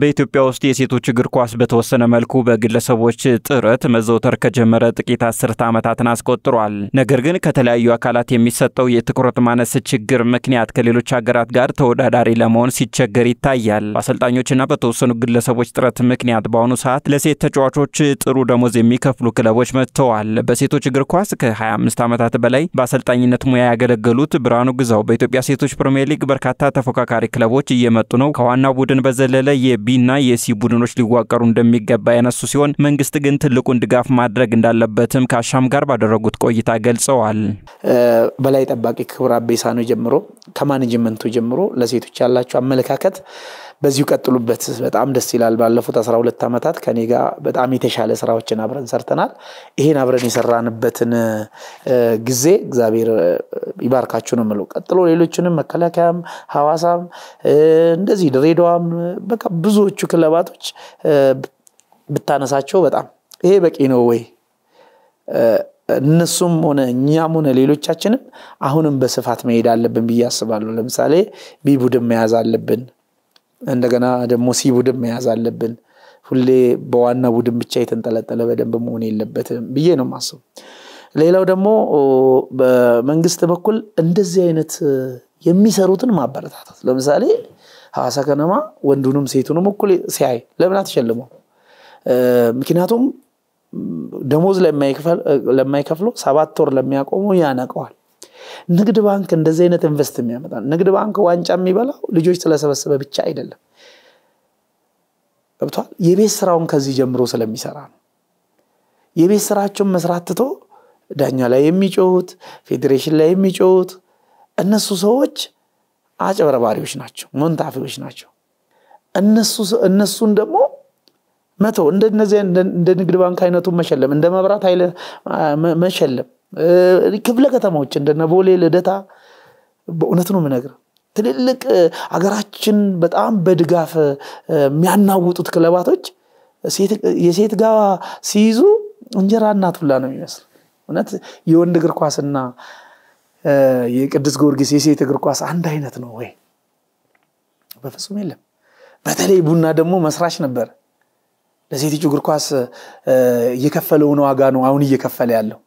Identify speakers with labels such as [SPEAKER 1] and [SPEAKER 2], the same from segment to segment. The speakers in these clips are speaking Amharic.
[SPEAKER 1] በኢትዮጵያ ውስጥ የሴቶች እግር ኳስ በተወሰነ መልኩ በግለሰቦች ጥረት መዘውተር ከጀመረ ጥቂት አስርተ ዓመታትን አስቆጥሯል። ነገር ግን ከተለያዩ አካላት የሚሰጠው የትኩረት ማነስ ችግር ምክንያት ከሌሎች ሀገራት ጋር ተወዳዳሪ ለመሆን ሲቸገር ይታያል። በአሰልጣኞችና በተወሰኑ ግለሰቦች ጥረት ምክንያት በአሁኑ ሰዓት ለሴት ተጫዋቾች ጥሩ ደሞዝ የሚከፍሉ ክለቦች መጥተዋል። በሴቶች እግር ኳስ ከ25 ዓመታት በላይ በአሰልጣኝነት ሙያ ያገለገሉት ብርሃኑ ግዛው በኢትዮጵያ ሴቶች ፕሪምየር ሊግ በርካታ ተፎካካሪ ክለቦች እየመጡ ነው። ከዋናው ቡድን በዘለለ የ የቢና የሲ ቡድኖች ሊዋቀሩ እንደሚገባ ያነሱ ሲሆን መንግስት ግን ትልቁን ድጋፍ ማድረግ እንዳለበትም ከአሻም ጋር ባደረጉት ቆይታ ገልጸዋል።
[SPEAKER 2] በላይ ጠባቂ ክቡር አቤሳኖ ጀምሮ ከማኔጅመንቱ ጀምሮ ለሴቶች ያላቸው አመለካከት በዚሁ ቀጥሉበት፣ በጣም ደስ ይላል። ባለፉት 12 ዓመታት ከኔ ጋር በጣም የተሻለ ስራዎችን አብረን ሰርተናል። ይሄን አብረን የሰራንበትን ጊዜ እግዚአብሔር ይባርካችሁ ነው ምለው ቀጥሎ ሌሎችንም መከላከያም፣ ሐዋሳም፣ እንደዚህ ድሬዳዋም፣ በቃ ብዙዎቹ ክለባቶች ብታነሳቸው በጣም ይሄ በቂ ነው ወይ እነሱም ሆነ እኛም ሆነ ሌሎቻችንም አሁንም በስፋት መሄድ አለብን ብዬ አስባለሁ። ለምሳሌ ቢቡድን መያዝ አለብን። እንደገና ደግሞ ሲ ቡድን መያዝ አለብን። ሁሌ በዋና ቡድን ብቻ የተንጠለጠለ በደንብ መሆን የለበትም ብዬ ነው ማስቡ ሌላው ደግሞ በመንግስት በኩል እንደዚህ አይነት የሚሰሩትን ማበረታታት፣ ለምሳሌ ሐዋሳ ከነማ ወንዱንም ሴቱንም እኩል ሲያይ ለምን አትሸልመው? ምክንያቱም ደሞዝ ለማይከፍለው ሰባት ወር ለሚያቆሙ ያነቀዋል። ንግድ ባንክ እንደዚህ አይነት ኢንቨስት የሚያመጣ ንግድ ባንክ ዋንጫ የሚበላው ልጆች ስለሰበሰበ ብቻ አይደለም። ገብቷል። የቤት ስራውን ከዚህ ጀምሮ ስለሚሰራ ነው። የቤት ስራቸውን መስራት ትቶ ዳኛ ላይ የሚጮሁት ፌዴሬሽን ላይ የሚጮሁት እነሱ ሰዎች አጭበርባሪዎች ናቸው፣ መንታፊዎች ናቸው። እነሱን ደግሞ መቶ እንደ ንግድ ባንክ አይነቱን መሸለም እንደ መብራት መሸለም ክፍለ ከተማዎች እንደነ ቦሌ፣ ልደታ በእውነት ነው ምነግር ትልልቅ አገራችን በጣም በድጋፍ የሚያናውጡት ክለባቶች የሴት ጋ ሲይዙ እንጀራ እናት ሁላ ነው የሚመስል። እውነት የወንድ እግር ኳስና የቅዱስ ጊዮርጊስ የሴት እግር ኳስ አንድ አይነት ነው ወይ? በፍጹም የለም። በተለይ ቡና ደግሞ መስራች ነበር። ለሴቶች እግር ኳስ እየከፈለውን ዋጋ ነው አሁን እየከፈለ ያለው።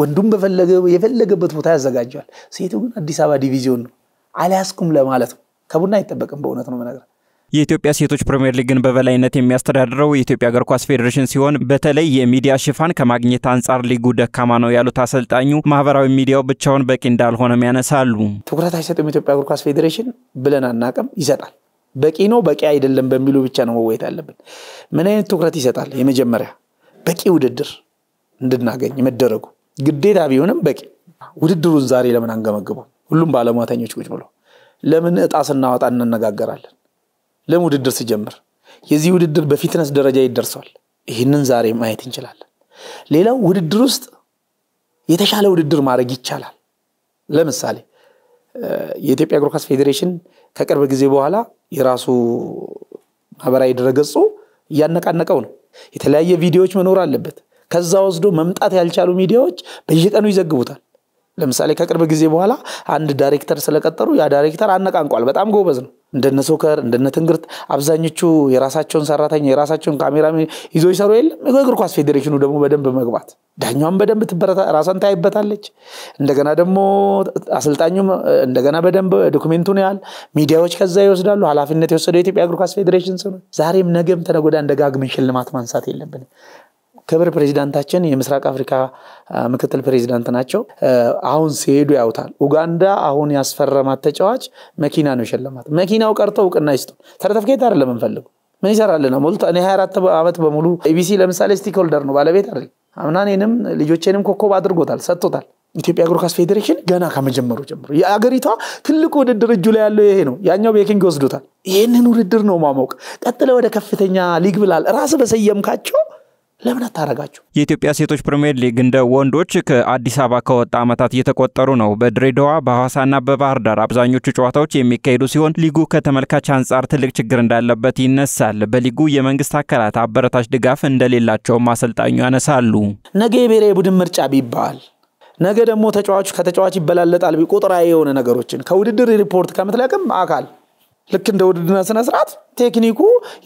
[SPEAKER 2] ወንዱም የፈለገበት ቦታ ያዘጋጀዋል። ሴቱ ግን አዲስ አበባ ዲቪዚዮን ነው አልያዝኩም ለማለት ነው። ከቡና አይጠበቅም። በእውነት ነው ምነግርህ።
[SPEAKER 1] የኢትዮጵያ ሴቶች ፕሪምየር ሊግን በበላይነት የሚያስተዳድረው የኢትዮጵያ እግር ኳስ ፌዴሬሽን ሲሆን በተለይ የሚዲያ ሽፋን ከማግኘት አንጻር ሊጉ ደካማ ነው ያሉት አሰልጣኙ ማህበራዊ ሚዲያው ብቻውን በቂ እንዳልሆነም ያነሳሉ።
[SPEAKER 2] ትኩረት አይሰጥም የኢትዮጵያ እግር ኳስ ፌዴሬሽን ብለን አናቅም። ይሰጣል። በቂ ነው በቂ አይደለም በሚሉ ብቻ ነው መወየት ያለብን። ምን አይነት ትኩረት ይሰጣል? የመጀመሪያ በቂ ውድድር እንድናገኝ መደረጉ ግዴታ ቢሆንም በቂ ውድድሩን ዛሬ ለምን አንገመግበው? ሁሉም ባለሙያተኞች ቁጭ ብሎ ለምን እጣ ስናወጣ እንነጋገራለን? ለምን ውድድር ሲጀምር የዚህ ውድድር በፊትነስ ደረጃ ይደርሰዋል? ይህንን ዛሬ ማየት እንችላለን። ሌላው ውድድር ውስጥ የተሻለ ውድድር ማድረግ ይቻላል። ለምሳሌ የኢትዮጵያ እግር ኳስ ፌዴሬሽን ከቅርብ ጊዜ በኋላ የራሱ ማህበራዊ ድረገጹ እያነቃነቀው ነው። የተለያየ ቪዲዮዎች መኖር አለበት። ከዛ ወስዶ መምጣት ያልቻሉ ሚዲያዎች በየቀኑ ይዘግቡታል። ለምሳሌ ከቅርብ ጊዜ በኋላ አንድ ዳይሬክተር ስለቀጠሩ ያ ዳይሬክተር አነቃንቋል። በጣም ጎበዝ ነው። እንደነ ሶከር እንደነ ትንግርት አብዛኞቹ የራሳቸውን ሰራተኛ የራሳቸውን ካሜራ ይዞ ይሰሩ የለም። እግር ኳስ ፌዴሬሽኑ ደግሞ በደንብ መግባት ዳኛዋን በደንብ ራሷን ታይበታለች። እንደገና ደግሞ አሰልጣኙም እንደገና በደንብ ዶክሜንቱን ያህል ሚዲያዎች ከዛ ይወስዳሉ። ኃላፊነት የወሰደው የኢትዮጵያ እግር ኳስ ፌዴሬሽን ስ ዛሬም ነገም ተነጎዳ ደጋግመን ሽልማት ማንሳት የለብንም። ክብር ፕሬዚዳንታችን የምስራቅ አፍሪካ ምክትል ፕሬዚዳንት ናቸው። አሁን ሲሄዱ ያውታል። ኡጋንዳ አሁን ያስፈረማት ተጫዋች መኪና ነው የሸለማት። መኪናው ቀርቶ እውቅና ይስጡ። ሰርተፍኬት አይደለም የምንፈልገው። ምን ይሰራልና ሙሉ እኔ 24 ዓመት በሙሉ ኢቢሲ ለምሳሌ ስቴክሆልደር ነው ባለቤት አይደል። አምናኔንም ልጆቼንም ኮከብ አድርጎታል፣ ሰጥቶታል። ኢትዮጵያ እግር ኳስ ፌዴሬሽን ገና ከመጀመሩ ጀምሮ የአገሪቷ ትልቁ ውድድር እጁ ላይ ያለው ይሄ ነው። ያኛው ቤኪንግ ወስዶታል። ይህንን ውድድር ነው ማሞቅ። ቀጥለ ወደ ከፍተኛ ሊግ ብላል ራስ በሰየምካቸው ለምን አታረጋችሁ?
[SPEAKER 1] የኢትዮጵያ ሴቶች ፕሪምየር ሊግ እንደ ወንዶች ከአዲስ አበባ ከወጣ ዓመታት እየተቆጠሩ ነው። በድሬዳዋ በሐዋሳና በባህር ዳር አብዛኞቹ ጨዋታዎች የሚካሄዱ ሲሆን ሊጉ ከተመልካች አንጻር ትልቅ ችግር እንዳለበት ይነሳል። በሊጉ የመንግስት አካላት አበረታች ድጋፍ እንደሌላቸውም አሰልጣኙ ያነሳሉ።
[SPEAKER 2] ነገ የብሔራዊ ቡድን ምርጫ ቢባል ነገ ደግሞ ተጫዋቹ ከተጫዋች ይበላለጣል ቁጥራዊ የሆነ ነገሮችን ከውድድር ሪፖርት ከምትለቅም አካል ልክ እንደ ውድድና ስነስርዓት ቴክኒኩ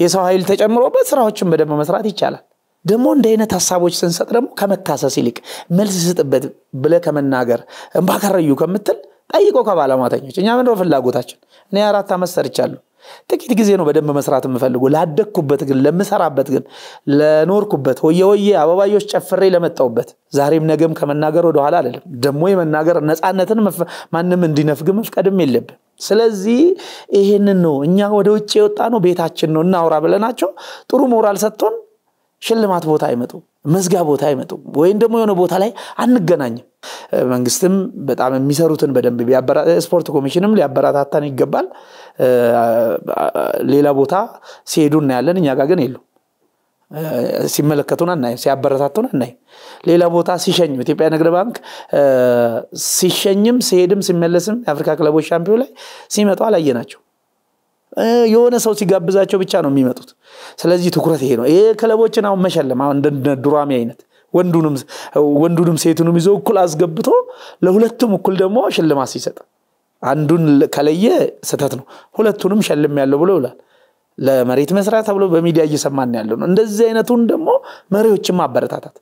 [SPEAKER 2] የሰው ኃይል ተጨምሮበት ስራዎችን በደንብ መስራት ይቻላል። ደግሞ እንደ አይነት ሀሳቦች ስንሰጥ ደግሞ ከመታሰስ ይልቅ መልስ ስጥበት ብለ ከመናገር እምባከረዩ ከምትል ጠይቆ ከባለማተኞች እኛ ምንድነው ፍላጎታችን? እኔ አራት ዓመት ሰርቻለሁ። ጥቂት ጊዜ ነው በደንብ መስራት የምፈልጉ። ላደግኩበት ግን፣ ለምሰራበት ግን፣ ለኖርኩበት ወየ ወየ አበባዮች ጨፍሬ ለመጣውበት ዛሬም ነገም ከመናገር ወደኋላ አለለም። ደግሞ የመናገር ነፃነትን ማንም እንዲነፍግ መፍቀድም የለብን። ስለዚህ ይሄንን ነው እኛ ወደ ውጭ የወጣ ነው ቤታችን ነው እናውራ ብለናቸው ጥሩ ሞራል ሰጥቶን ሽልማት ቦታ አይመጡም፣ መዝጋ ቦታ አይመጡም፣ ወይም ደግሞ የሆነ ቦታ ላይ አንገናኝም። መንግስትም በጣም የሚሰሩትን በደንብ ስፖርት ኮሚሽንም ሊያበረታታን ይገባል። ሌላ ቦታ ሲሄዱ እናያለን፣ እኛ ጋር ግን የሉ። ሲመለከቱን አናይም፣ ሲያበረታቱን አናይም። ሌላ ቦታ ሲሸኙ ኢትዮጵያ ንግድ ባንክ ሲሸኝም ሲሄድም ሲመለስም የአፍሪካ ክለቦች ሻምፒዮን ላይ ሲመጡ አላየ ናቸው የሆነ ሰው ሲጋብዛቸው ብቻ ነው የሚመጡት። ስለዚህ ትኩረት ይሄ ነው። ይሄ ክለቦችን አሁን መሸለም አሁን እንደ ዱራሜ አይነት ወንዱንም ሴቱንም ይዞ እኩል አስገብቶ ለሁለቱም እኩል ደግሞ ሽልማት ሲሰጥ አንዱን ከለየ ስተት ነው። ሁለቱንም ሸልም ያለው ብሎ ይላል። ለመሬት መስራት ተብሎ በሚዲያ እየሰማን ያለው ነው። እንደዚህ አይነቱን ደግሞ መሪዎችን ማበረታታት